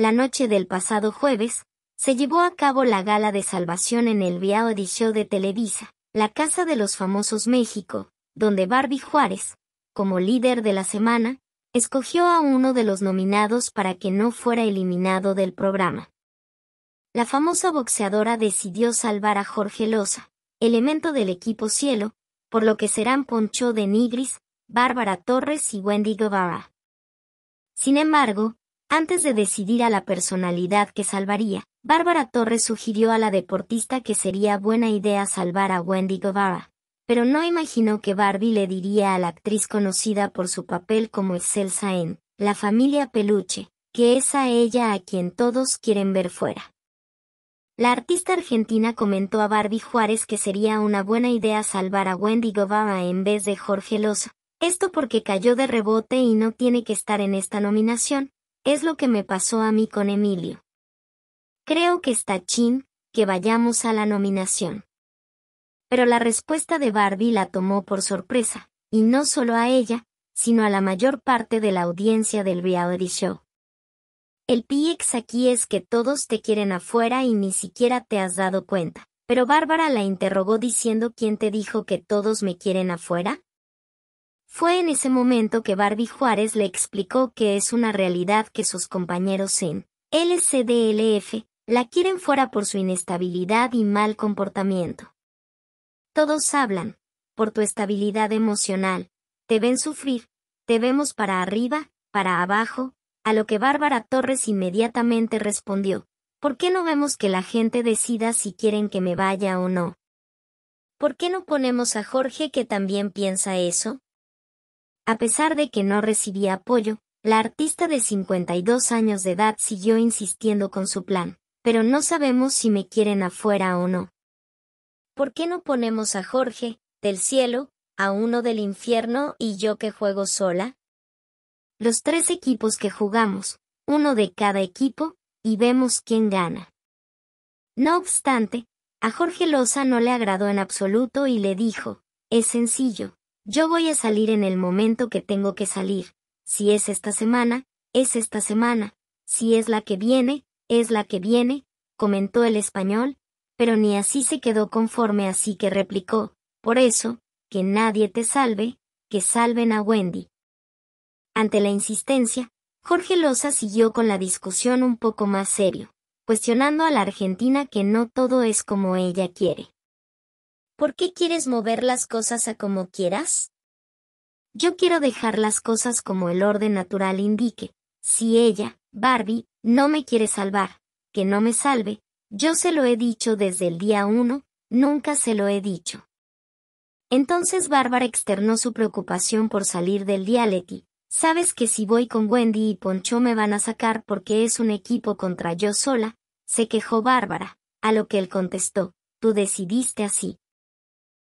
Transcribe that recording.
la noche del pasado jueves, se llevó a cabo la gala de salvación en el Via Show de Televisa, la Casa de los Famosos México, donde Barbie Juárez, como líder de la semana, escogió a uno de los nominados para que no fuera eliminado del programa. La famosa boxeadora decidió salvar a Jorge Loza, elemento del equipo Cielo, por lo que serán Poncho de Nigris, Bárbara Torres y Wendy Guevara. Sin embargo, antes de decidir a la personalidad que salvaría, Bárbara Torres sugirió a la deportista que sería buena idea salvar a Wendy Guevara, pero no imaginó que Barbie le diría a la actriz conocida por su papel como excelsa en La familia peluche, que es a ella a quien todos quieren ver fuera. La artista argentina comentó a Barbie Juárez que sería una buena idea salvar a Wendy Guevara en vez de Jorge Loso. Esto porque cayó de rebote y no tiene que estar en esta nominación, es lo que me pasó a mí con Emilio. Creo que está chin, que vayamos a la nominación. Pero la respuesta de Barbie la tomó por sorpresa, y no solo a ella, sino a la mayor parte de la audiencia del reality show. El PX aquí es que todos te quieren afuera y ni siquiera te has dado cuenta. Pero Bárbara la interrogó diciendo quién te dijo que todos me quieren afuera. Fue en ese momento que Barbie Juárez le explicó que es una realidad que sus compañeros en LCDLF la quieren fuera por su inestabilidad y mal comportamiento. Todos hablan, por tu estabilidad emocional, te ven sufrir, te vemos para arriba, para abajo, a lo que Bárbara Torres inmediatamente respondió, ¿por qué no vemos que la gente decida si quieren que me vaya o no? ¿Por qué no ponemos a Jorge que también piensa eso? A pesar de que no recibía apoyo, la artista de 52 años de edad siguió insistiendo con su plan, pero no sabemos si me quieren afuera o no. ¿Por qué no ponemos a Jorge, del cielo, a uno del infierno y yo que juego sola? Los tres equipos que jugamos, uno de cada equipo, y vemos quién gana. No obstante, a Jorge Loza no le agradó en absoluto y le dijo, es sencillo, yo voy a salir en el momento que tengo que salir. Si es esta semana, es esta semana. Si es la que viene, es la que viene, comentó el español, pero ni así se quedó conforme así que replicó, por eso, que nadie te salve, que salven a Wendy. Ante la insistencia, Jorge Loza siguió con la discusión un poco más serio, cuestionando a la Argentina que no todo es como ella quiere. ¿Por qué quieres mover las cosas a como quieras? Yo quiero dejar las cosas como el orden natural indique. Si ella, Barbie, no me quiere salvar, que no me salve, yo se lo he dicho desde el día uno, nunca se lo he dicho. Entonces Bárbara externó su preocupación por salir del dialeti. Sabes que si voy con Wendy y Poncho me van a sacar porque es un equipo contra yo sola, se quejó Bárbara, a lo que él contestó, tú decidiste así.